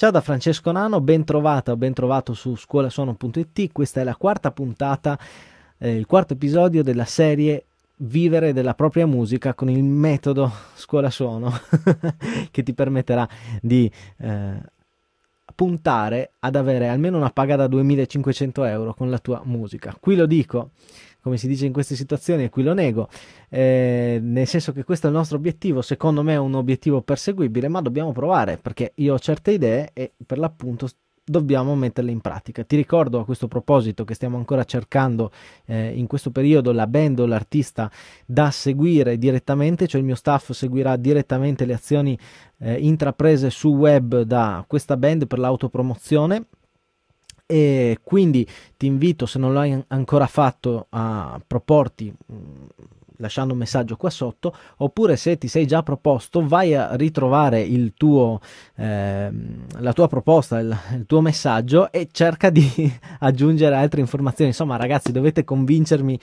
Ciao da Francesco Nano, ben trovata o ben trovato su scuolasuono.it, questa è la quarta puntata, eh, il quarto episodio della serie Vivere della propria musica con il metodo scuola suono che ti permetterà di eh, puntare ad avere almeno una paga da 2500 euro con la tua musica. Qui lo dico, come si dice in queste situazioni, e qui lo nego, eh, nel senso che questo è il nostro obiettivo, secondo me è un obiettivo perseguibile, ma dobbiamo provare, perché io ho certe idee e per l'appunto dobbiamo metterle in pratica. Ti ricordo a questo proposito che stiamo ancora cercando eh, in questo periodo la band o l'artista da seguire direttamente, cioè il mio staff seguirà direttamente le azioni eh, intraprese su web da questa band per l'autopromozione e quindi ti invito, se non l'hai ancora fatto, a proporti mm, lasciando un messaggio qua sotto oppure se ti sei già proposto vai a ritrovare il tuo eh, la tua proposta il, il, tuo messaggio e cerca di aggiungere altre informazioni insomma ragazzi dovete convincermi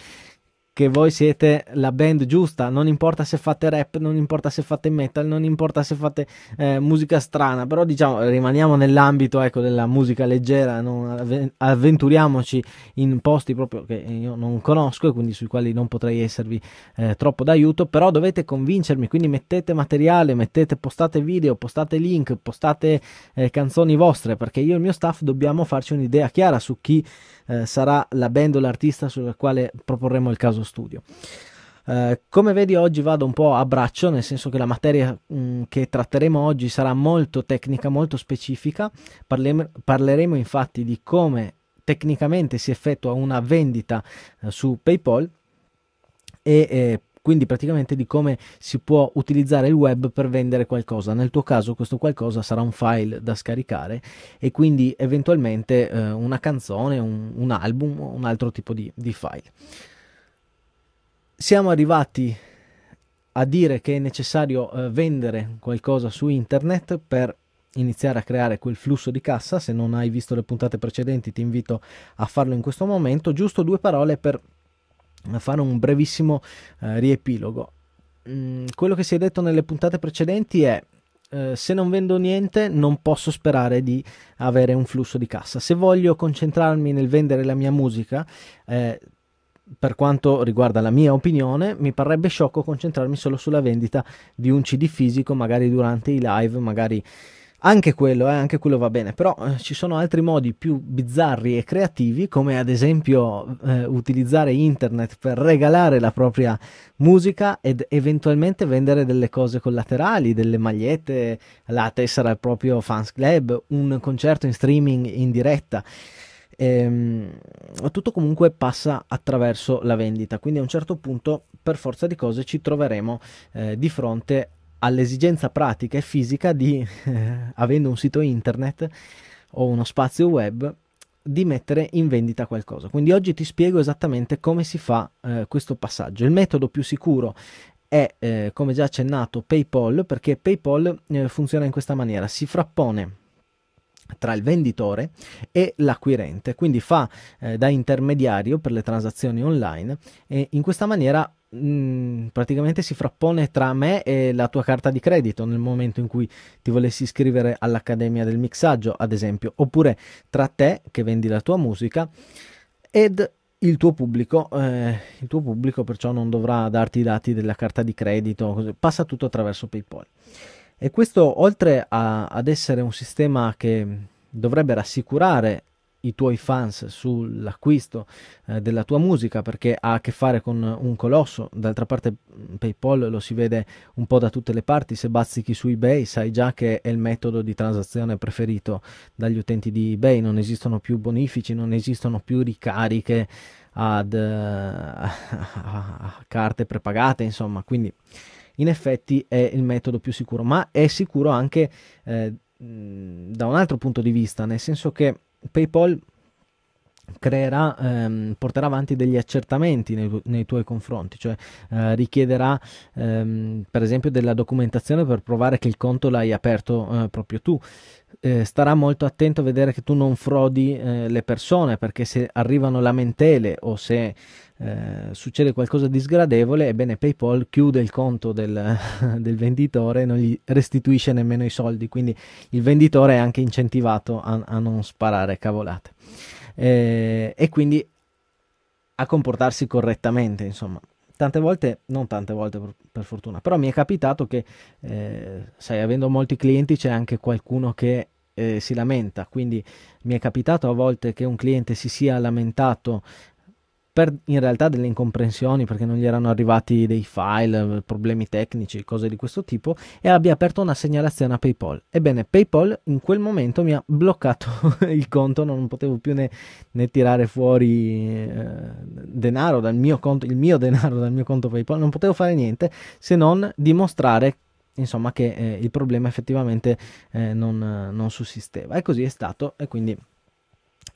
che voi siete la band giusta, non importa se fate rap, non importa se fate metal, non importa se fate eh, musica strana, però diciamo rimaniamo nell'ambito ecco, della musica leggera, non avventuriamoci in posti proprio che io non conosco e quindi sui quali non potrei esservi eh, troppo d'aiuto, però dovete convincermi, quindi mettete materiale, mettete, postate video, postate link, postate eh, canzoni vostre, perché io e il mio staff dobbiamo farci un'idea chiara su chi eh, sarà la band o l'artista sulla quale proporremo il caso studio. Eh, come vedi oggi vado un po' a braccio, nel senso che la materia mh, mm, che tratteremo oggi sarà molto tecnica, molto specifica, Parlem- parleremo infatti di come tecnicamente si effettua una vendita eh, su PayPal e eh, quindi praticamente di come si può utilizzare il web per vendere qualcosa. Nel tuo caso questo qualcosa sarà un file da scaricare e quindi eventualmente eh, una canzone, un, un album o un altro tipo di, di file. Siamo arrivati a dire che è necessario eh, vendere qualcosa su internet per iniziare a creare quel flusso di cassa. Se non hai visto le puntate precedenti, ti invito a farlo in questo momento. Giusto due parole per fare un brevissimo eh, riepilogo. Mm, quello che si è detto nelle puntate precedenti è eh, se non vendo niente non posso sperare di avere un flusso di cassa. Se voglio concentrarmi nel vendere la mia musica, eh, per quanto riguarda la mia opinione, mi parrebbe sciocco concentrarmi solo sulla vendita di un CD fisico, magari durante i live, magari anche quello, eh, anche quello va bene, però eh, ci sono altri modi più bizzarri e creativi, come ad esempio eh, utilizzare internet per regalare la propria musica ed eventualmente vendere delle cose collaterali, delle magliette, la tessera al proprio fans club, un concerto in streaming in diretta. Ehm, tutto comunque passa attraverso la vendita, quindi a un certo punto per forza di cose ci troveremo eh, di fronte all'esigenza pratica e fisica di, eh, avendo un sito internet o uno spazio web, di mettere in vendita qualcosa. Quindi oggi ti spiego esattamente come si fa eh, questo passaggio. Il metodo più sicuro è, eh, come già accennato, PayPal, perché PayPal eh, funziona in questa maniera, si frappone tra il venditore e l'acquirente, quindi fa eh, da intermediario per le transazioni online e in questa maniera mm, praticamente si frappone tra me e la tua carta di credito nel momento in cui ti volessi iscrivere all'Accademia del Mixaggio, ad esempio, oppure tra te che vendi la tua musica ed il tuo pubblico, eh, il tuo pubblico perciò non dovrà darti i dati della carta di credito, passa tutto attraverso PayPal. E questo oltre a, ad essere un sistema che dovrebbe rassicurare i tuoi fans sull'acquisto eh, della tua musica perché ha a che fare con un colosso. D'altra parte PayPal lo si vede un po' da tutte le parti, se bazzichi su eBay sai già che è il metodo di transazione preferito dagli utenti di eBay, non esistono più bonifici, non esistono più ricariche ad uh, a carte prepagate, insomma, quindi in effetti è il metodo più sicuro, ma è sicuro anche eh, da un altro punto di vista, nel senso che PayPal creerà, ehm, porterà avanti degli accertamenti nei, nei tuoi confronti, cioè eh, richiederà ehm, per esempio della documentazione per provare che il conto l'hai aperto eh, proprio tu. Eh, starà molto attento a vedere che tu non frodi eh, le persone perché se arrivano lamentele o se eh, succede qualcosa di sgradevole, ebbene PayPal chiude il conto del, del, venditore e non gli restituisce nemmeno i soldi, quindi il venditore è anche incentivato a, a non sparare cavolate eh, e quindi a comportarsi correttamente, insomma. Tante volte, non tante volte per, per fortuna, però mi è capitato che, eh, sai, avendo molti clienti c'è anche qualcuno che eh, si lamenta, quindi mi è capitato a volte che un cliente si sia lamentato per in realtà delle incomprensioni perché non gli erano arrivati dei file, problemi tecnici, cose di questo tipo e abbia aperto una segnalazione a PayPal. Ebbene, PayPal in quel momento mi ha bloccato il conto, non potevo più né, né tirare fuori eh, denaro dal mio conto, il mio denaro dal mio conto PayPal, non potevo fare niente se non dimostrare insomma che eh, il problema effettivamente eh, non, non sussisteva e così è stato e quindi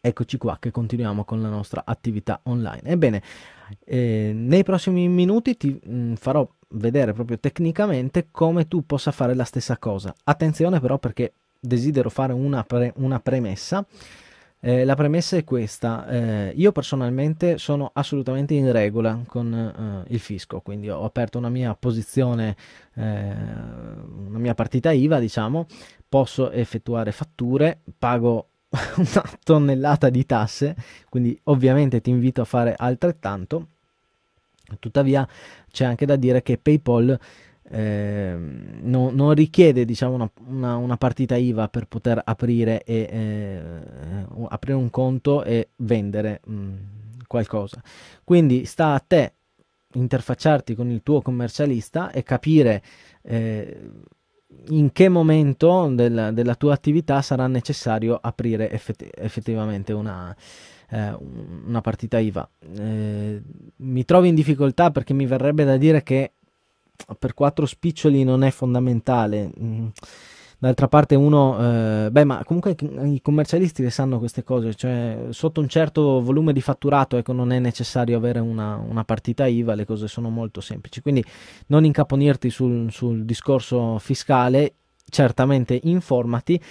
eccoci qua che continuiamo con la nostra attività online. Ebbene, eh, nei prossimi minuti ti mh, mm, farò vedere proprio tecnicamente come tu possa fare la stessa cosa. Attenzione però perché desidero fare una, pre una premessa. Eh, la premessa è questa, eh, io personalmente sono assolutamente in regola con eh, il fisco, quindi ho aperto una mia posizione, eh, una mia partita IVA, diciamo, posso effettuare fatture, pago una tonnellata di tasse, quindi ovviamente ti invito a fare altrettanto. Tuttavia c'è anche da dire che PayPal eh, no, non richiede diciamo, una, una, una, partita IVA per poter aprire, e, eh, aprire un conto e vendere mh, mm, qualcosa. Quindi sta a te interfacciarti con il tuo commercialista e capire eh, in che momento del, della tua attività sarà necessario aprire effetti, effettivamente una, eh, una, partita IVA. Eh, mi trovo in difficoltà perché mi verrebbe da dire che per quattro spiccioli non è fondamentale. Mm d'altra parte uno, eh, beh ma comunque i commercialisti le sanno queste cose, cioè sotto un certo volume di fatturato ecco, non è necessario avere una, una, partita IVA, le cose sono molto semplici, quindi non incaponirti sul, sul discorso fiscale, certamente informati,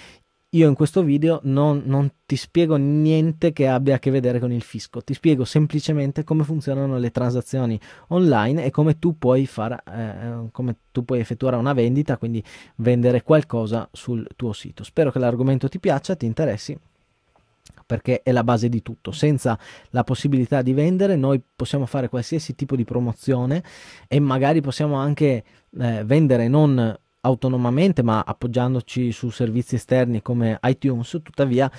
io in questo video non, non, ti spiego niente che abbia a che vedere con il fisco, ti spiego semplicemente come funzionano le transazioni online e come tu puoi, far, eh, come tu puoi effettuare una vendita, quindi vendere qualcosa sul tuo sito. Spero che l'argomento ti piaccia, ti interessi perché è la base di tutto. Senza la possibilità di vendere, noi possiamo fare qualsiasi tipo di promozione e magari possiamo anche eh, vendere non autonomamente ma appoggiandoci su servizi esterni come iTunes, tuttavia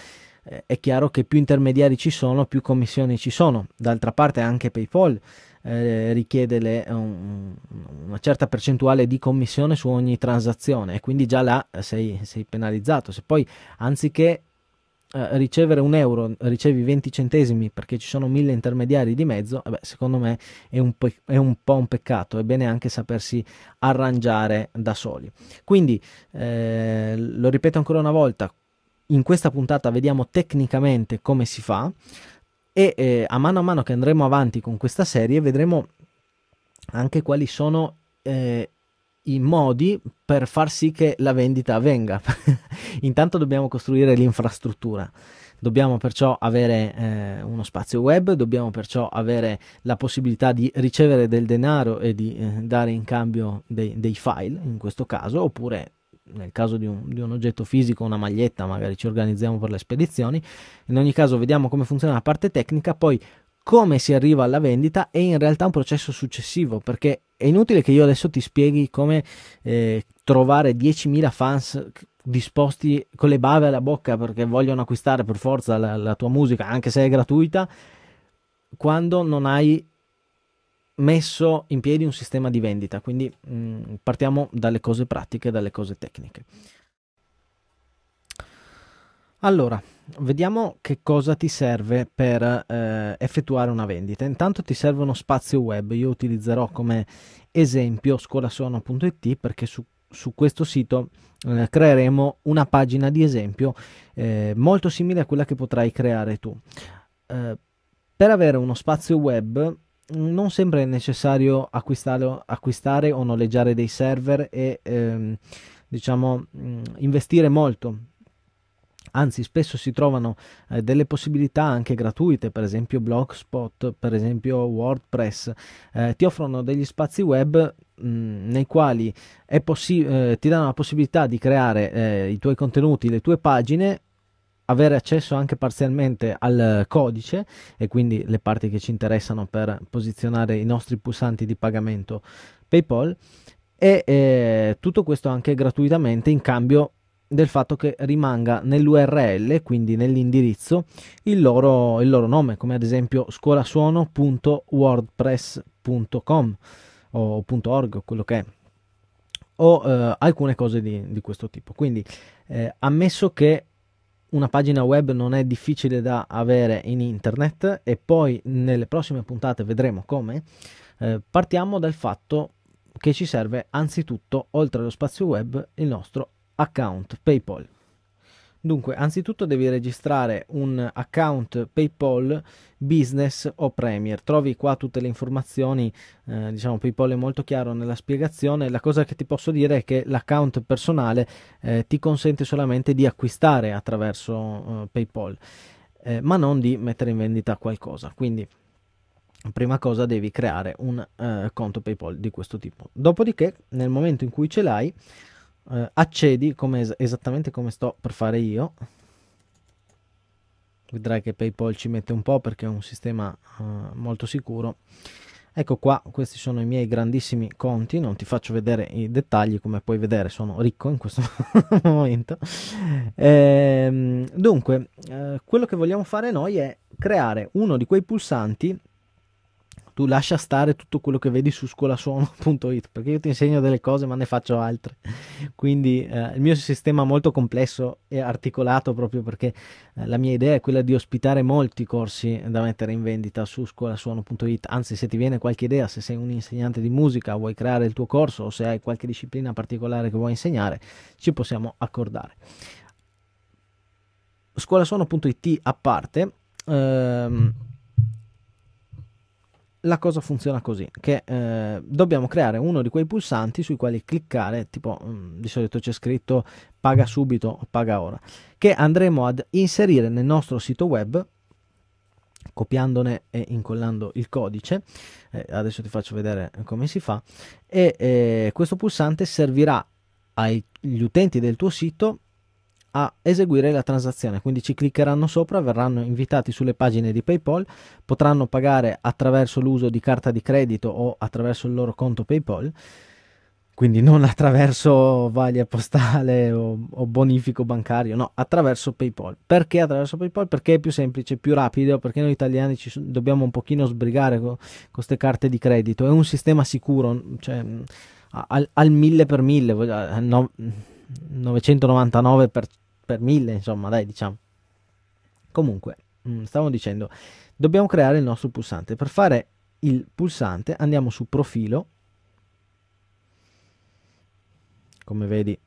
eh, è chiaro che più intermediari ci sono, più commissioni ci sono. D'altra parte anche PayPal eh, richiede le, un, una certa percentuale di commissione su ogni transazione e quindi già là eh, sei, sei penalizzato. Se poi anziché eh, ricevere un euro ricevi 20 centesimi perché ci sono mille intermediari di mezzo, eh beh, secondo me è un, è un, po' un peccato, è bene anche sapersi arrangiare da soli. Quindi, eh, lo ripeto ancora una volta, in questa puntata vediamo tecnicamente come si fa e eh, a mano a mano che andremo avanti con questa serie vedremo anche quali sono eh, i modi per far sì che la vendita avvenga. Intanto dobbiamo costruire l'infrastruttura. Dobbiamo perciò avere eh, uno spazio web, dobbiamo perciò avere la possibilità di ricevere del denaro e di eh, dare in cambio dei, dei, file, in questo caso, oppure nel caso di un, di un oggetto fisico, una maglietta, magari ci organizziamo per le spedizioni. In ogni caso vediamo come funziona la parte tecnica, poi come si arriva alla vendita è in realtà un processo successivo perché è inutile che io adesso ti spieghi come eh, trovare 10.000 fans disposti con le bave alla bocca perché vogliono acquistare per forza la, la tua musica anche se è gratuita quando non hai messo in piedi un sistema di vendita quindi mh, mm, partiamo dalle cose pratiche dalle cose tecniche allora vediamo che cosa ti serve per eh, effettuare una vendita. Intanto ti serve uno spazio web, io utilizzerò come esempio scolasono.it perché su, su, questo sito eh, creeremo una pagina di esempio eh, molto simile a quella che potrai creare tu. Eh, per avere uno spazio web non sempre è necessario acquistare, acquistare o noleggiare dei server e ehm, diciamo mm, investire molto Anzi, spesso si trovano eh, delle possibilità anche gratuite, per esempio Blogspot, per esempio WordPress, eh, ti offrono degli spazi web mm, nei quali possi- eh, ti danno la possibilità di creare eh, i tuoi contenuti, le tue pagine avere accesso anche parzialmente al codice e quindi le parti che ci interessano per posizionare i nostri pulsanti di pagamento PayPal e eh, tutto questo anche gratuitamente in cambio del fatto che rimanga nell'URL, quindi nell'indirizzo, il loro, il loro nome, come ad esempio scolasuono.wordpress.com o .org o quello che è o eh, alcune cose di, di, questo tipo. Quindi, eh, ammesso che una pagina web non è difficile da avere in internet, e poi nelle prossime puntate vedremo come, eh, partiamo dal fatto che ci serve anzitutto, oltre allo spazio web, il nostro Account PayPal. Dunque, anzitutto devi registrare un account PayPal business o Premier. Trovi qua tutte le informazioni, eh, diciamo PayPal è molto chiaro nella spiegazione. La cosa che ti posso dire è che l'account personale eh, ti consente solamente di acquistare attraverso eh, PayPal, eh, ma non di mettere in vendita qualcosa. Quindi prima cosa devi creare un eh, conto PayPal di questo tipo. Dopodiché, nel momento in cui ce l'hai, eh, accedi come es esattamente come sto per fare io vedrai che PayPal ci mette un po' perché è un sistema eh, molto sicuro. Ecco qua, questi sono i miei grandissimi conti, non ti faccio vedere i dettagli, come puoi vedere sono ricco in questo momento. Ehm, dunque, eh, quello che vogliamo fare noi è creare uno di quei pulsanti tu lascia stare tutto quello che vedi su scuolasuono.it perché io ti insegno delle cose ma ne faccio altre quindi eh, il mio sistema è molto complesso e articolato proprio perché eh, la mia idea è quella di ospitare molti corsi da mettere in vendita su scuolasuono.it anzi se ti viene qualche idea se sei un insegnante di musica vuoi creare il tuo corso o se hai qualche disciplina particolare che vuoi insegnare ci possiamo accordare scuolasuono.it a parte ehm, la cosa funziona così, che eh, dobbiamo creare uno di quei pulsanti sui quali cliccare, tipo mm, di solito c'è scritto paga subito o paga ora, che andremo ad inserire nel nostro sito web copiandone e incollando il codice eh, adesso ti faccio vedere come si fa e eh, questo pulsante servirà agli utenti del tuo sito a eseguire la transazione, quindi ci cliccheranno sopra, verranno invitati sulle pagine di PayPal, potranno pagare attraverso l'uso di carta di credito o attraverso il loro conto PayPal, quindi non attraverso vaglia postale o, o bonifico bancario, no, attraverso PayPal. Perché attraverso PayPal? Perché è più semplice, più rapido, perché noi italiani ci dobbiamo un pochino sbrigare con queste carte di credito, è un sistema sicuro, cioè al, al mille per mille, no, 999 per, per 1000, insomma, dai, diciamo. Comunque, mm, stavo dicendo, dobbiamo creare il nostro pulsante. Per fare il pulsante andiamo su profilo, come vedi,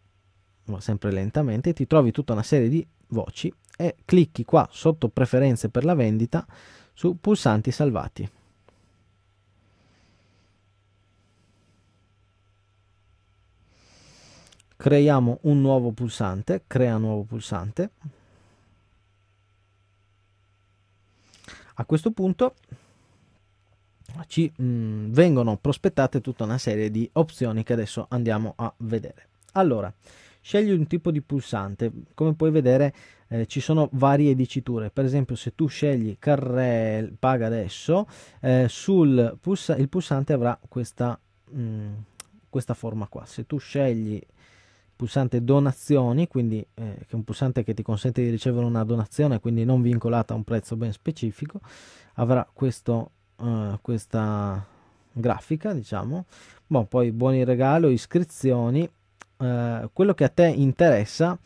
va sempre lentamente, ti trovi tutta una serie di voci e clicchi qua sotto preferenze per la vendita su pulsanti salvati. creiamo un nuovo pulsante, crea nuovo pulsante. A questo punto ci mh, mm, vengono prospettate tutta una serie di opzioni che adesso andiamo a vedere. Allora, scegli un tipo di pulsante. Come puoi vedere eh, ci sono varie diciture. Per esempio, se tu scegli carrel paga adesso, eh, sul pulsa il pulsante avrà questa, mh, mm, questa forma qua. Se tu scegli pulsante donazioni, quindi eh, che è un pulsante che ti consente di ricevere una donazione, quindi non vincolata a un prezzo ben specifico, avrà questo, eh, questa grafica, diciamo, bon, poi buoni regalo, iscrizioni, eh, quello che a te interessa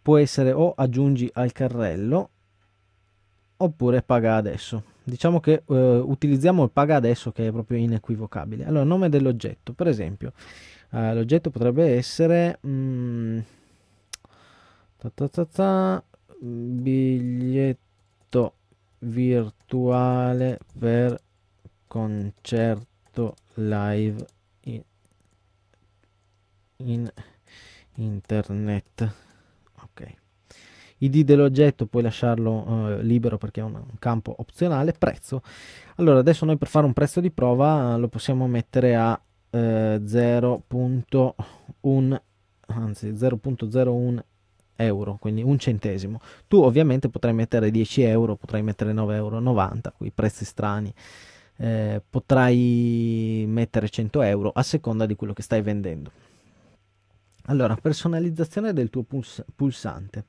può essere o aggiungi al carrello oppure paga adesso. Diciamo che eh, utilizziamo il paga adesso che è proprio inequivocabile. Allora, nome dell'oggetto, per esempio, Uh, l'oggetto potrebbe essere... Mm, ta ta ta biglietto virtuale per concerto live in, in internet. Ok. ID dell'oggetto puoi lasciarlo eh, libero perché è un, un, campo opzionale prezzo allora adesso noi per fare un prezzo di prova eh, lo possiamo mettere a 0.1 anzi 0.01 euro quindi un centesimo tu ovviamente potrai mettere 10 euro potrai mettere 9,90 euro quei prezzi strani eh, potrai mettere 100 euro a seconda di quello che stai vendendo allora personalizzazione del tuo puls pulsante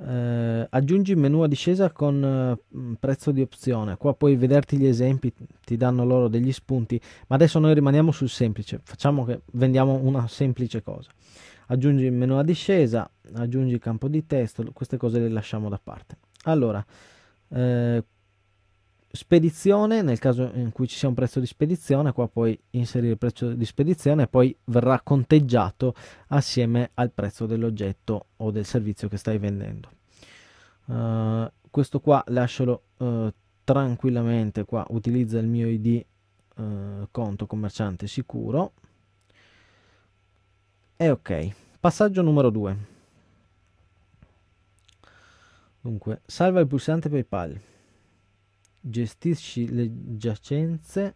eh, aggiungi menu a discesa con eh, prezzo di opzione. Qua puoi vederti gli esempi, ti danno loro degli spunti. Ma adesso noi rimaniamo sul semplice, facciamo che vendiamo una semplice cosa. Aggiungi menu a discesa, aggiungi campo di testo, queste cose le lasciamo da parte. Allora, eh, spedizione nel caso in cui ci sia un prezzo di spedizione qua puoi inserire il prezzo di spedizione e poi verrà conteggiato assieme al prezzo dell'oggetto o del servizio che stai vendendo uh, questo qua lascialo uh, tranquillamente qua utilizza il mio id uh, eh, conto commerciante sicuro e ok passaggio numero 2 dunque salva il pulsante paypal gestisci le giacenze,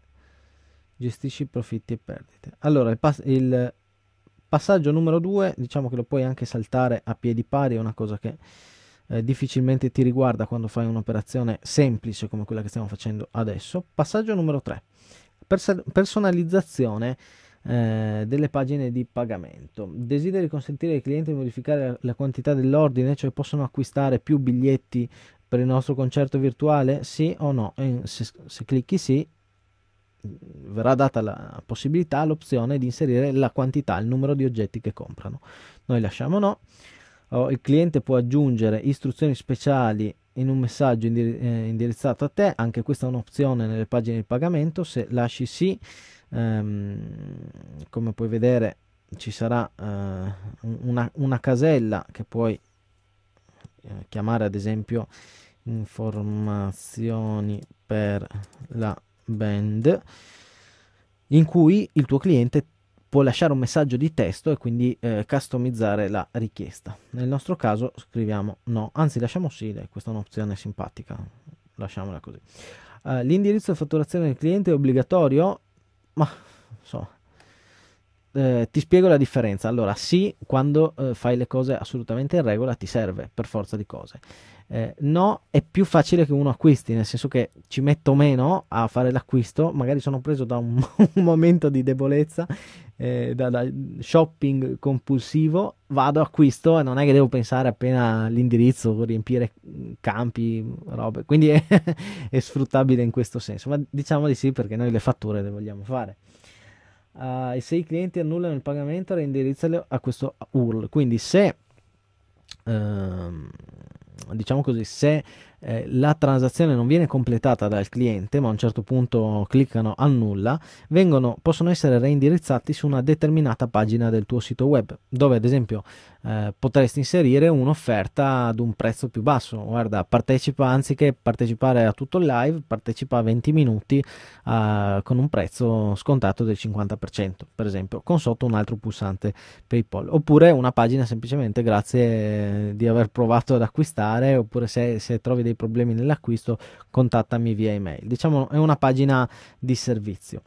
gestisci profitti e perdite. Allora, il, pass- il passaggio numero 2, diciamo che lo puoi anche saltare a piedi pari, è una cosa che eh, difficilmente ti riguarda quando fai un'operazione semplice come quella che stiamo facendo adesso. Passaggio numero 3, Pers- personalizzazione eh, delle pagine di pagamento. Desideri consentire ai clienti di modificare la, la quantità dell'ordine, cioè possono acquistare più biglietti per il nostro concerto virtuale? Sì o no? Se, se, clicchi sì, verrà data la possibilità, l'opzione di inserire la quantità, il numero di oggetti che comprano. Noi lasciamo no. Oh, il cliente può aggiungere istruzioni speciali in un messaggio indir eh, indirizzato a te, anche questa è un'opzione nelle pagine di pagamento, se lasci sì, ehm, come puoi vedere ci sarà eh, una, una casella che puoi eh, chiamare ad esempio informazioni per la band in cui il tuo cliente può lasciare un messaggio di testo e quindi eh, customizzare la richiesta. Nel nostro caso scriviamo no, anzi lasciamo sì, questa è un'opzione simpatica, lasciamola così. Uh, l'indirizzo di fatturazione del cliente è obbligatorio? Ma so, eh, ti spiego la differenza. Allora, sì, quando eh, fai le cose assolutamente in regola ti serve per forza di cose. Eh, no, è più facile che uno acquisti, nel senso che ci metto meno a fare l'acquisto, magari sono preso da un, un momento di debolezza, eh, da, da, shopping compulsivo, vado acquisto e non è che devo pensare appena all'indirizzo, riempire campi, robe, quindi è, è sfruttabile in questo senso, ma diciamo di sì perché noi le fatture le vogliamo fare uh, ah, e se i clienti annullano il pagamento reindirizzalo a questo URL. Quindi se, uh, diciamo così, se eh, la transazione non viene completata dal cliente, ma a un certo punto cliccano annulla, vengono, possono essere reindirizzati su una determinata pagina del tuo sito web, dove ad esempio eh, potresti inserire un'offerta ad un prezzo più basso. Guarda, partecipa anziché partecipare a tutto il live, partecipa a 20 minuti eh, con un prezzo scontato del 50%, per esempio, con sotto un altro pulsante PayPal, oppure una pagina semplicemente grazie di aver provato ad acquistare, oppure se, se trovi dei dei problemi nell'acquisto, contattami via email. Diciamo è una pagina di servizio.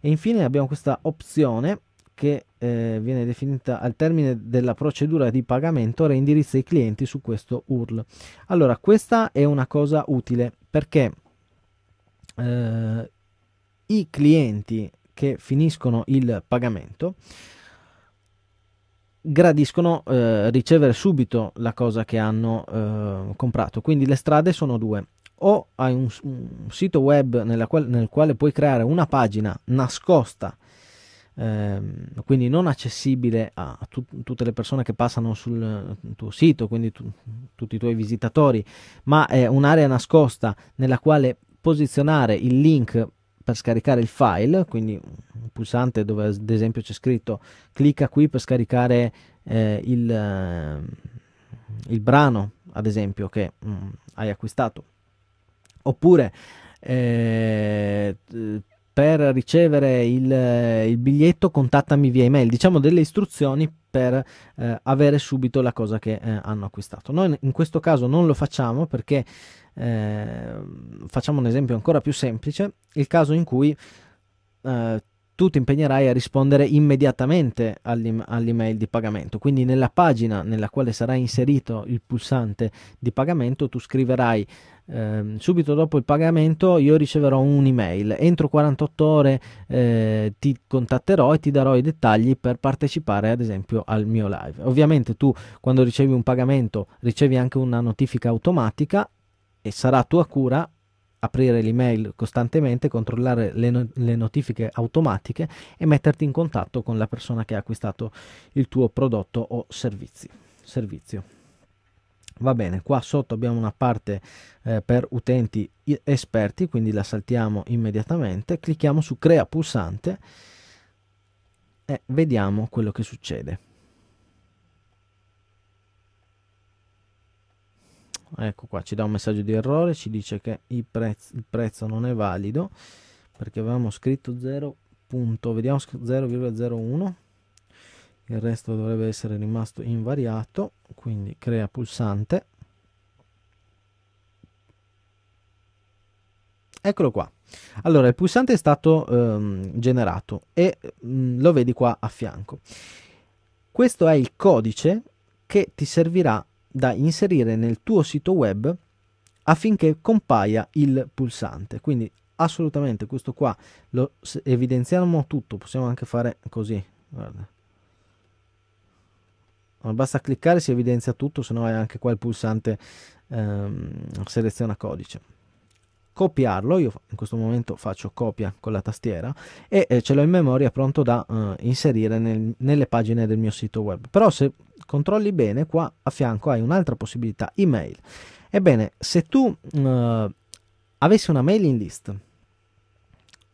E infine abbiamo questa opzione che eh, viene definita al termine della procedura di pagamento reindirizza i clienti su questo URL. Allora, questa è una cosa utile perché eh, i clienti che finiscono il pagamento gradiscono eh, ricevere subito la cosa che hanno eh, comprato. Quindi le strade sono due. O hai un, un sito web quale, nel quale puoi creare una pagina nascosta, ehm, quindi non accessibile a tu, tutte le persone che passano sul tuo sito, quindi tu, tutti i tuoi visitatori, ma è un'area nascosta nella quale posizionare il link per scaricare il file, quindi un pulsante dove ad esempio c'è scritto clicca qui per scaricare eh, il, eh, il, brano, ad esempio, che mh, mm, hai acquistato. Oppure eh, per ricevere il, eh, il, biglietto contattami via email, diciamo delle istruzioni per eh, avere subito la cosa che eh, hanno acquistato. Noi in questo caso non lo facciamo perché eh, facciamo un esempio ancora più semplice, il caso in cui eh, tu ti impegnerai a rispondere immediatamente all'email di pagamento. Quindi nella pagina nella quale sarà inserito il pulsante di pagamento tu scriverai eh, subito dopo il pagamento io riceverò un'email, entro 48 ore eh, ti contatterò e ti darò i dettagli per partecipare ad esempio al mio live. Ovviamente tu quando ricevi un pagamento ricevi anche una notifica automatica e sarà tua cura aprire l'email costantemente, controllare le, no- le, notifiche automatiche e metterti in contatto con la persona che ha acquistato il tuo prodotto o servizi, servizio. Va bene, qua sotto abbiamo una parte eh, per utenti esperti, quindi la saltiamo immediatamente, clicchiamo su crea pulsante e vediamo quello che succede. ecco qua ci dà un messaggio di errore ci dice che il, prezzo, il prezzo non è valido perché avevamo scritto 0. Punto, vediamo 0,01 il resto dovrebbe essere rimasto invariato quindi crea pulsante eccolo qua allora il pulsante è stato ehm, generato e mh, mm, lo vedi qua a fianco questo è il codice che ti servirà da inserire nel tuo sito web affinché compaia il pulsante. Quindi assolutamente questo qua lo evidenziamo tutto, possiamo anche fare così, guarda. Basta cliccare si evidenzia tutto, se no è anche qua il pulsante ehm, seleziona codice. Copiarlo, io in questo momento faccio copia con la tastiera e eh, ce l'ho in memoria pronto da eh, inserire nel, nelle pagine del mio sito web. Però se controlli bene, qua a fianco hai un'altra possibilità, email. Ebbene, se tu eh, avessi una mailing list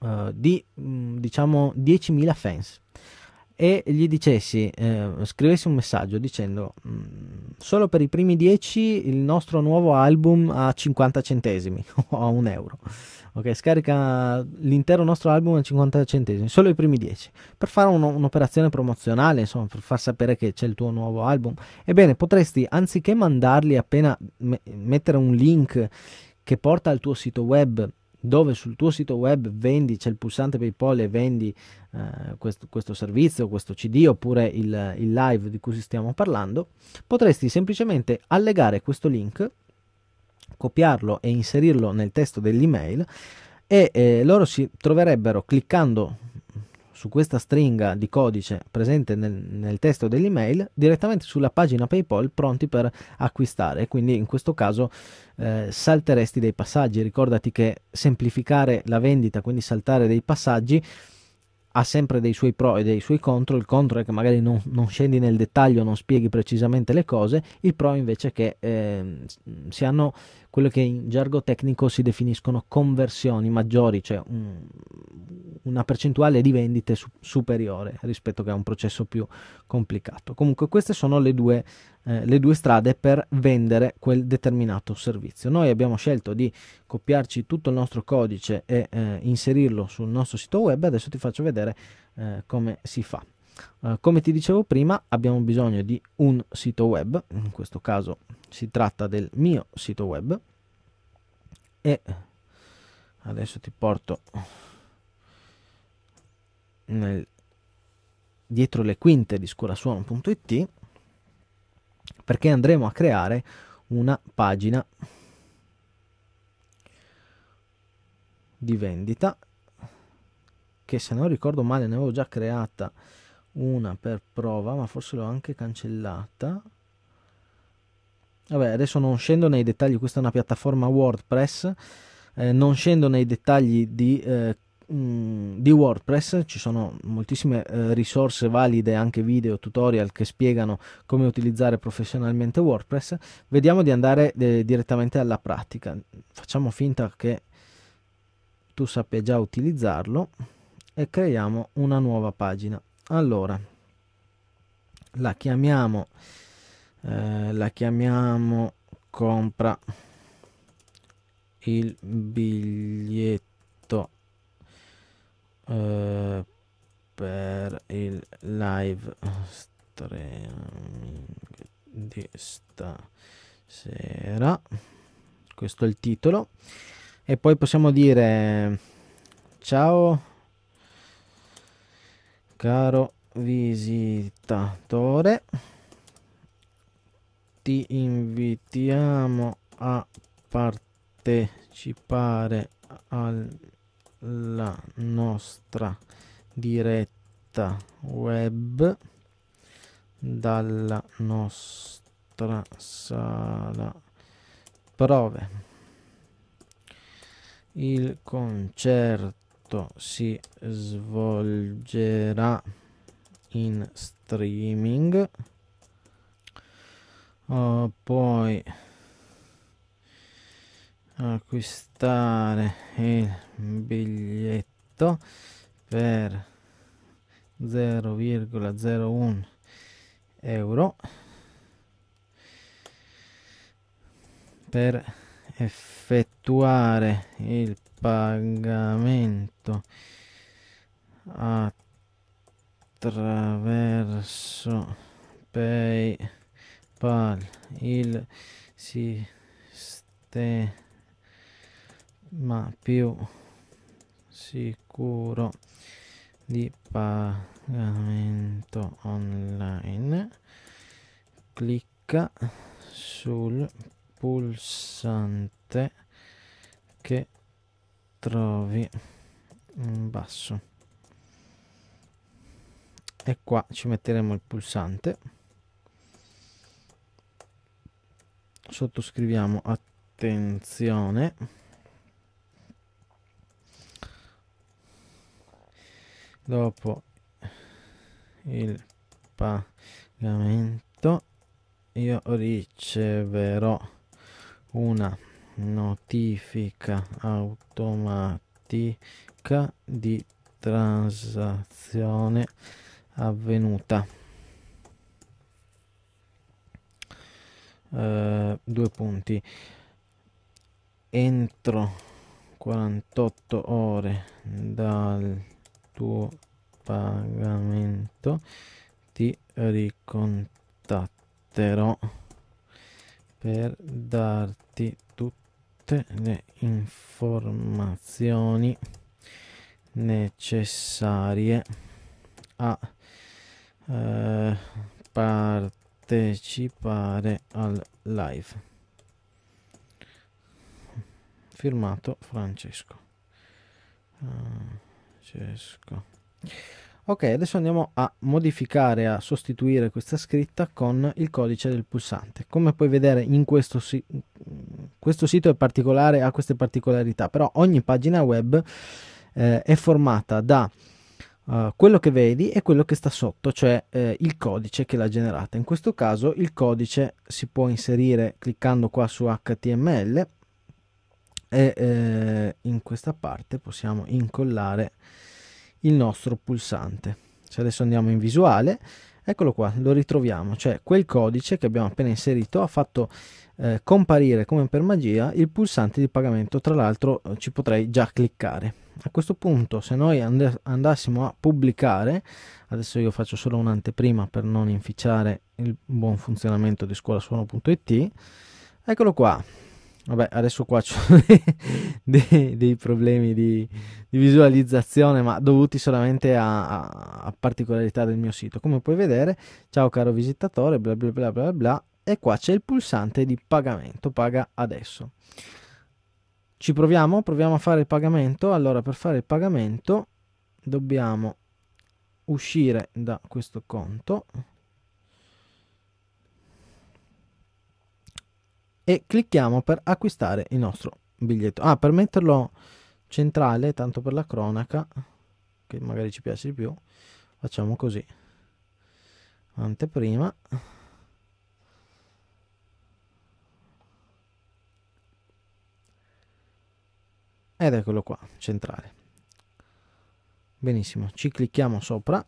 eh, di mh, mm, diciamo 10.000 fans, e gli dicessi, eh, scrivessi un messaggio dicendo mm, solo per i primi 10 il nostro nuovo album a 50 centesimi o a un euro. Ok, scarica l'intero nostro album a 50 centesimi, solo i primi 10, per fare un, un'operazione promozionale, insomma, per far sapere che c'è il tuo nuovo album. Ebbene, potresti, anziché mandarli appena me- mettere un link che porta al tuo sito web dove sul tuo sito web vendi, c'è il pulsante PayPal e vendi eh, questo, questo, servizio, questo CD oppure il, il live di cui stiamo parlando, potresti semplicemente allegare questo link, copiarlo e inserirlo nel testo dell'email e eh, loro si troverebbero cliccando su questa stringa di codice presente nel, nel testo dell'email direttamente sulla pagina PayPal pronti per acquistare. Quindi in questo caso eh, salteresti dei passaggi. Ricordati che semplificare la vendita, quindi saltare dei passaggi, ha sempre dei suoi pro e dei suoi contro, il contro è che magari non, non scendi nel dettaglio, non spieghi precisamente le cose, il pro invece è che eh, si hanno quello che in gergo tecnico si definiscono conversioni maggiori, cioè un, una percentuale di vendite su, superiore rispetto che a un processo più complicato. Comunque queste sono le due, eh, le due strade per vendere quel determinato servizio. Noi abbiamo scelto di copiarci tutto il nostro codice e eh, inserirlo sul nostro sito web, adesso ti faccio vedere eh, come si fa. Eh, come ti dicevo prima abbiamo bisogno di un sito web, in questo caso si tratta del mio sito web e adesso ti porto nel, dietro le quinte di scuolasuono.it perché andremo a creare una pagina di vendita che se non ricordo male ne avevo già creata una per prova ma forse l'ho anche cancellata vabbè adesso non scendo nei dettagli questa è una piattaforma wordpress eh, non scendo nei dettagli di eh, Mm, di WordPress ci sono moltissime eh, risorse valide, anche video, tutorial che spiegano come utilizzare professionalmente WordPress. Vediamo di andare eh, direttamente alla pratica. Facciamo finta che tu sappia già utilizzarlo e creiamo una nuova pagina. Allora, la chiamiamo, eh, la chiamiamo compra il biglietto eh, per il live streaming di stasera questo è il titolo e poi possiamo dire ciao caro visitatore ti invitiamo a partecipare al la nostra diretta web dalla nostra sala prove. Il concerto si svolgerà in streaming. Uh, poi acquistare il biglietto per 0,01 euro per effettuare il pagamento attraverso PayPal il sistema ma più sicuro di pagamento online clicca sul pulsante che trovi in basso e qua ci metteremo il pulsante sottoscriviamo attenzione dopo il pagamento io riceverò una notifica automatica di transazione avvenuta uh, due punti entro 48 ore dal tuo pagamento ti ricontatterò per darti tutte le informazioni necessarie a eh, partecipare al live firmato Francesco uh. Francesco. Ok, adesso andiamo a modificare, a sostituire questa scritta con il codice del pulsante. Come puoi vedere in questo, si questo sito è particolare, ha queste particolarità, però ogni pagina web eh, è formata da Uh, quello che vedi è quello che sta sotto, cioè eh, il codice che l'ha generata. In questo caso il codice si può inserire cliccando qua su HTML e eh, in questa parte possiamo incollare il nostro pulsante se adesso andiamo in visuale eccolo qua lo ritroviamo cioè quel codice che abbiamo appena inserito ha fatto eh, comparire come per magia il pulsante di pagamento tra l'altro eh, ci potrei già cliccare a questo punto se noi and andassimo a pubblicare adesso io faccio solo un'anteprima per non inficiare il buon funzionamento di scuolasuono.it eccolo qua Vabbè, adesso qua ho dei, dei, problemi di, di, visualizzazione, ma dovuti solamente a, a, a, particolarità del mio sito. Come puoi vedere, ciao caro visitatore, bla bla bla bla bla, e qua c'è il pulsante di pagamento, paga adesso. Ci proviamo, proviamo a fare il pagamento. Allora, per fare il pagamento dobbiamo uscire da questo conto e clicchiamo per acquistare il nostro biglietto. Ah, per metterlo centrale, tanto per la cronaca, che magari ci piace di più, facciamo così. Anteprima. Ed eccolo qua, centrale. Benissimo, ci clicchiamo sopra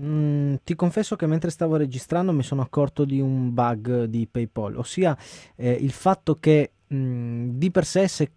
Mm, ti confesso che mentre stavo registrando mi sono accorto di un bug di PayPal, ossia eh, il fatto che mm, di per sé se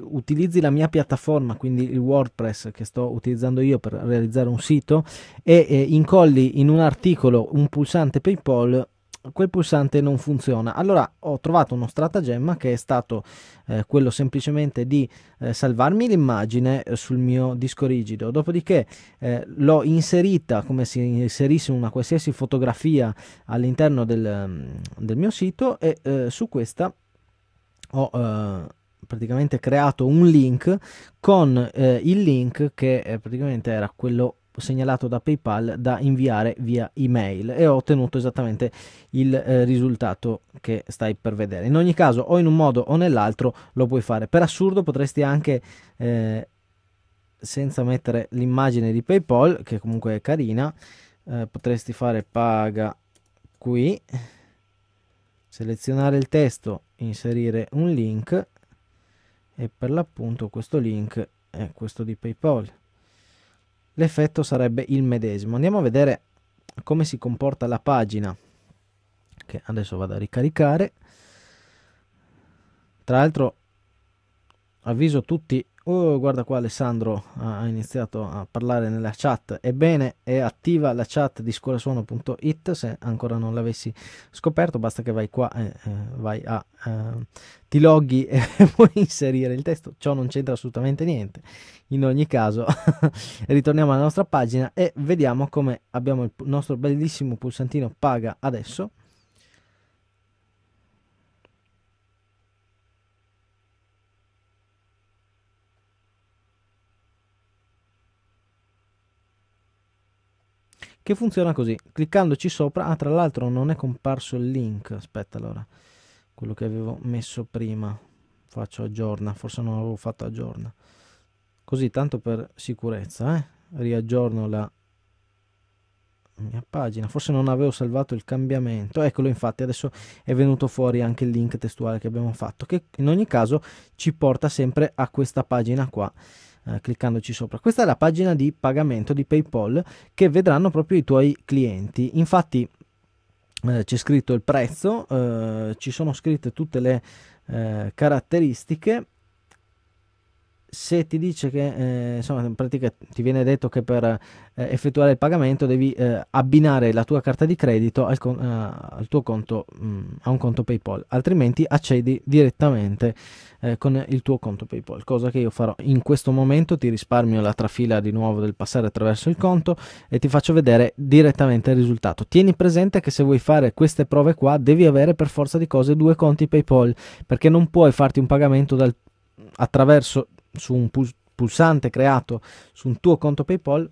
utilizzi la mia piattaforma, quindi il WordPress che sto utilizzando io per realizzare un sito, e eh, incolli in un articolo un pulsante PayPal, quel pulsante non funziona. Allora ho trovato uno stratagemma che è stato eh, quello semplicemente di eh, salvarmi l'immagine eh, sul mio disco rigido, dopodiché eh, l'ho inserita come se inserisse una qualsiasi fotografia all'interno del, mm, del, mio sito e eh, su questa ho praticamente creato un link con il link che praticamente era quello segnalato da PayPal da inviare via email e ho ottenuto esattamente il eh, risultato che stai per vedere. In ogni caso, o in un modo o nell'altro lo puoi fare. Per assurdo potresti anche eh, senza mettere l'immagine di PayPal, che comunque è carina, eh, potresti fare paga qui, selezionare il testo, inserire un link e per l'appunto questo link è questo di PayPal l'effetto sarebbe il medesimo. Andiamo a vedere come si comporta la pagina che adesso vado a ricaricare. Tra l'altro avviso tutti Oh, guarda qua Alessandro ha iniziato a parlare nella chat. Ebbene, è attiva la chat di scuolasuono.it, se ancora non l'avessi scoperto, basta che vai qua e eh, vai a eh, ti loghi e puoi inserire il testo. Ciò non c'entra assolutamente niente. In ogni caso, ritorniamo alla nostra pagina e vediamo come abbiamo il nostro bellissimo pulsantino paga adesso che funziona così. Cliccandoci sopra, ah tra l'altro non è comparso il link, aspetta allora, quello che avevo messo prima, faccio aggiorna, forse non l'avevo fatto aggiorna. Così tanto per sicurezza, eh? riaggiorno la mia pagina, forse non avevo salvato il cambiamento, eccolo infatti adesso è venuto fuori anche il link testuale che abbiamo fatto, che in ogni caso ci porta sempre a questa pagina qua. Eh, cliccandoci sopra. Questa è la pagina di pagamento di PayPal che vedranno proprio i tuoi clienti. Infatti eh, c'è scritto il prezzo, eh, ci sono scritte tutte le eh, caratteristiche se ti dice che eh, insomma, in pratica ti viene detto che per eh, effettuare il pagamento devi eh, abbinare la tua carta di credito al, con, eh, al tuo conto mh, mm, a un conto PayPal, altrimenti accedi direttamente eh, con il tuo conto PayPal, cosa che io farò in questo momento, ti risparmio la trafila di nuovo del passare attraverso il conto e ti faccio vedere direttamente il risultato. Tieni presente che se vuoi fare queste prove qua devi avere per forza di cose due conti PayPal, perché non puoi farti un pagamento dal, attraverso su un pulsante creato su un tuo conto PayPal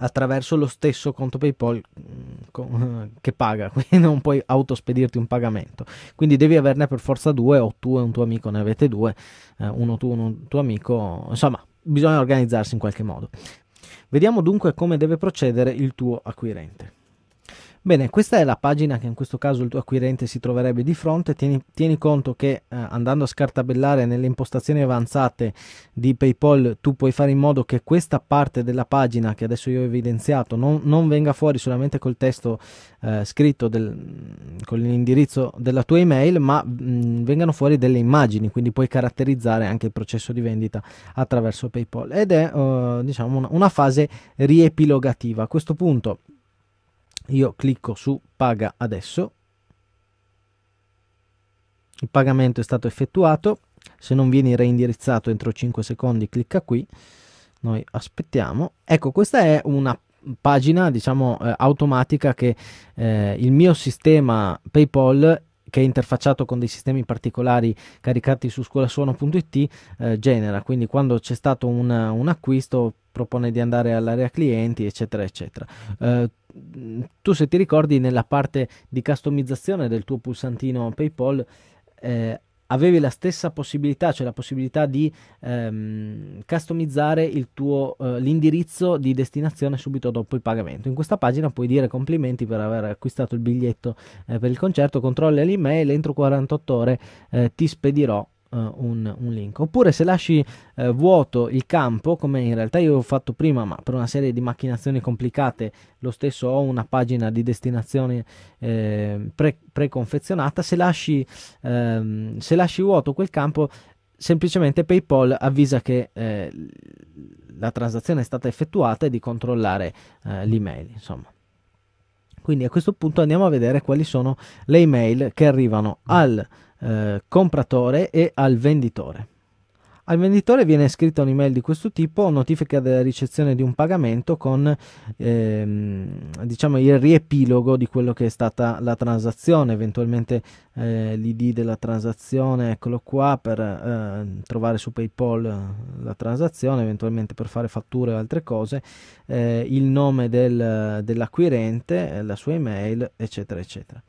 attraverso lo stesso conto PayPal mm, che paga, quindi non puoi autospedirti un pagamento. Quindi devi averne per forza due, o tu e un tuo amico ne avete due, eh, uno tu e un tuo amico, insomma, bisogna organizzarsi in qualche modo. Vediamo dunque come deve procedere il tuo acquirente. Bene, questa è la pagina che in questo caso il tuo acquirente si troverebbe di fronte. Tieni, tieni conto che eh, andando a scartabellare nelle impostazioni avanzate di PayPal tu puoi fare in modo che questa parte della pagina che adesso io ho evidenziato non, non venga fuori solamente col testo eh, scritto del, con l'indirizzo della tua email, ma mh, mm, vengano fuori delle immagini, quindi puoi caratterizzare anche il processo di vendita attraverso PayPal. Ed è eh, diciamo una, una fase riepilogativa. A questo punto io clicco su paga adesso il pagamento è stato effettuato se non vieni reindirizzato entro 5 secondi clicca qui noi aspettiamo ecco questa è una pagina diciamo eh, automatica che eh, il mio sistema paypal che è interfacciato con dei sistemi particolari caricati su scuolasuono.it eh, genera quindi quando c'è stato un, un acquisto propone di andare all'area clienti eccetera eccetera eh, Mm, tu se ti ricordi nella parte di customizzazione del tuo pulsantino PayPal eh, avevi la stessa possibilità, cioè la possibilità di ehm, customizzare tuo, eh, l'indirizzo di destinazione subito dopo il pagamento. In questa pagina puoi dire complimenti per aver acquistato il biglietto eh, per il concerto, controlla l'email, e entro 48 ore eh, ti spedirò Uh, un, un, link oppure se lasci uh, vuoto il campo come in realtà io ho fatto prima ma per una serie di macchinazioni complicate lo stesso ho una pagina di destinazione eh, pre- preconfezionata se lasci, ehm, se lasci vuoto quel campo semplicemente PayPal avvisa che eh, la transazione è stata effettuata e di controllare eh, l'email insomma quindi a questo punto andiamo a vedere quali sono le email che arrivano al eh, compratore e al venditore. Al venditore viene scritta un'email di questo tipo notifica della ricezione di un pagamento con ehm, diciamo il riepilogo di quello che è stata la transazione, eventualmente eh, l'ID della transazione, eccolo qua per eh, trovare su PayPal eh, la transazione, eventualmente per fare fatture o altre cose, eh, il nome del, dell'acquirente, eh, la sua email, eccetera, eccetera.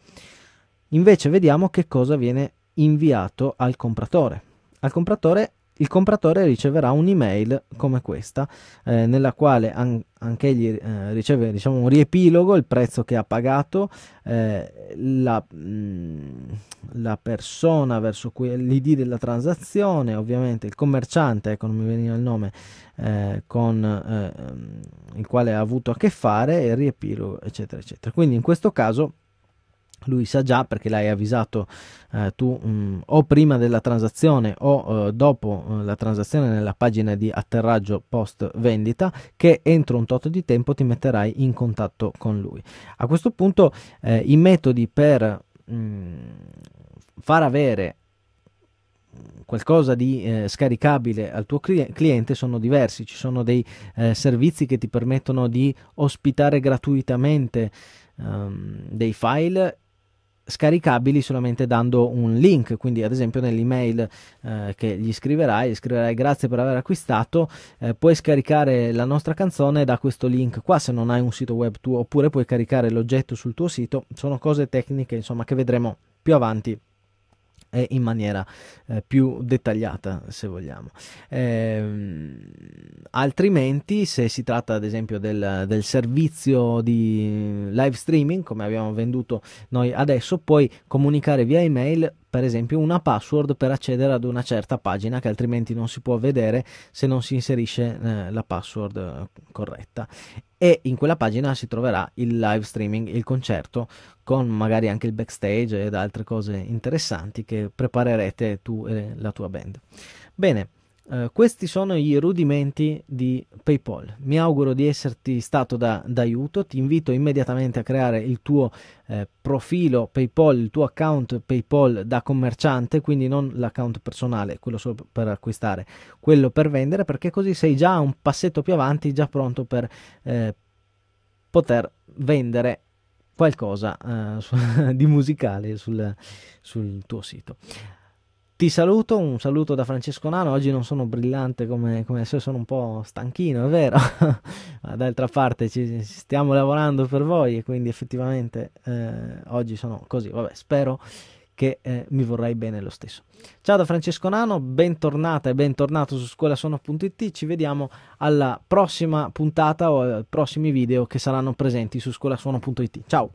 Invece vediamo che cosa viene inviato al compratore. Al compratore il compratore riceverà un'email come questa, eh, nella quale an- anche egli eh, riceve diciamo, un riepilogo, il prezzo che ha pagato, eh, la, mh, mm, la, persona verso cui l'ID della transazione, ovviamente il commerciante, ecco non mi veniva il nome, eh, con eh, mm, il quale ha avuto a che fare, il riepilogo, eccetera, eccetera. Quindi in questo caso lui sa già perché l'hai avvisato eh, tu mh, mm, o prima della transazione o eh, dopo eh, la transazione nella pagina di atterraggio post vendita che entro un tot di tempo ti metterai in contatto con lui. A questo punto eh, i metodi per mh, mm, far avere qualcosa di eh, scaricabile al tuo cliente sono diversi, ci sono dei eh, servizi che ti permettono di ospitare gratuitamente um, dei file scaricabili solamente dando un link, quindi ad esempio nell'email eh, che gli scriverai, scriverai grazie per aver acquistato, eh, puoi scaricare la nostra canzone da questo link qua se non hai un sito web tuo oppure puoi caricare l'oggetto sul tuo sito, sono cose tecniche insomma che vedremo più avanti e eh, in maniera eh, più dettagliata se vogliamo ehm, altrimenti se si tratta ad esempio del, del, servizio di live streaming come abbiamo venduto noi adesso puoi comunicare via email per esempio una password per accedere ad una certa pagina che altrimenti non si può vedere se non si inserisce eh, la password eh, corretta e in quella pagina si troverà il live streaming, il concerto con magari anche il backstage ed altre cose interessanti che preparerete tu e la tua band. Bene, eh, questi sono i rudimenti di PayPal. Mi auguro di esserti stato da, d'aiuto. Ti invito immediatamente a creare il tuo eh, profilo PayPal, il tuo account PayPal da commerciante, quindi non l'account personale, quello solo per acquistare, quello per vendere, perché così sei già un passetto più avanti, già pronto per eh, poter vendere qualcosa eh, su, di musicale sul, sul tuo sito. Ti saluto, un saluto da Francesco Nano. Oggi non sono brillante come, come se sono un po' stanchino, è vero, ma d'altra parte ci, stiamo lavorando per voi e quindi effettivamente eh, oggi sono così. Vabbè, spero che eh, mi vorrai bene lo stesso. Ciao da Francesco Nano, bentornata e bentornato su scuolasuono.it, ci vediamo alla prossima puntata o ai prossimi video che saranno presenti su scuolasuono.it. Ciao!